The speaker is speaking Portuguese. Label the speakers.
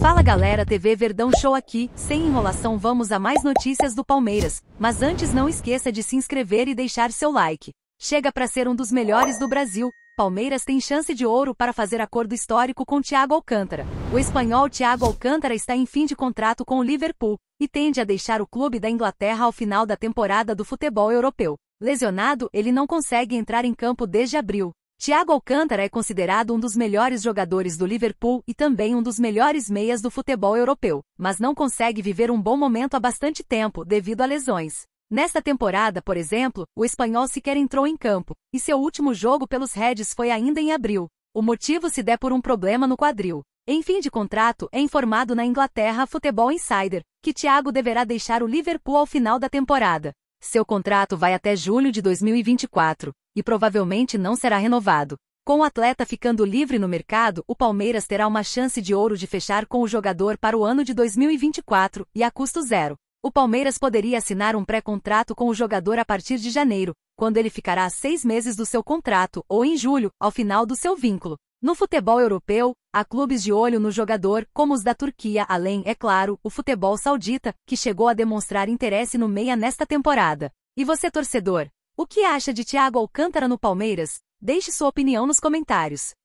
Speaker 1: Fala galera, TV Verdão Show aqui. Sem enrolação, vamos a mais notícias do Palmeiras. Mas antes, não esqueça de se inscrever e deixar seu like. Chega para ser um dos melhores do Brasil. Palmeiras tem chance de ouro para fazer acordo histórico com Thiago Alcântara. O espanhol Thiago Alcântara está em fim de contrato com o Liverpool e tende a deixar o clube da Inglaterra ao final da temporada do futebol europeu. Lesionado, ele não consegue entrar em campo desde abril. Thiago Alcântara é considerado um dos melhores jogadores do Liverpool e também um dos melhores meias do futebol europeu, mas não consegue viver um bom momento há bastante tempo devido a lesões. Nesta temporada, por exemplo, o espanhol sequer entrou em campo, e seu último jogo pelos Reds foi ainda em abril. O motivo se der por um problema no quadril. Em fim de contrato, é informado na Inglaterra Futebol Insider que Thiago deverá deixar o Liverpool ao final da temporada. Seu contrato vai até julho de 2024 e provavelmente não será renovado. Com o atleta ficando livre no mercado, o Palmeiras terá uma chance de ouro de fechar com o jogador para o ano de 2024 e a custo zero. O Palmeiras poderia assinar um pré-contrato com o jogador a partir de janeiro, quando ele ficará a seis meses do seu contrato, ou em julho, ao final do seu vínculo. No futebol europeu, há clubes de olho no jogador, como os da Turquia, além, é claro, o futebol saudita, que chegou a demonstrar interesse no meia nesta temporada. E você, torcedor, o que acha de Thiago Alcântara no Palmeiras? Deixe sua opinião nos comentários.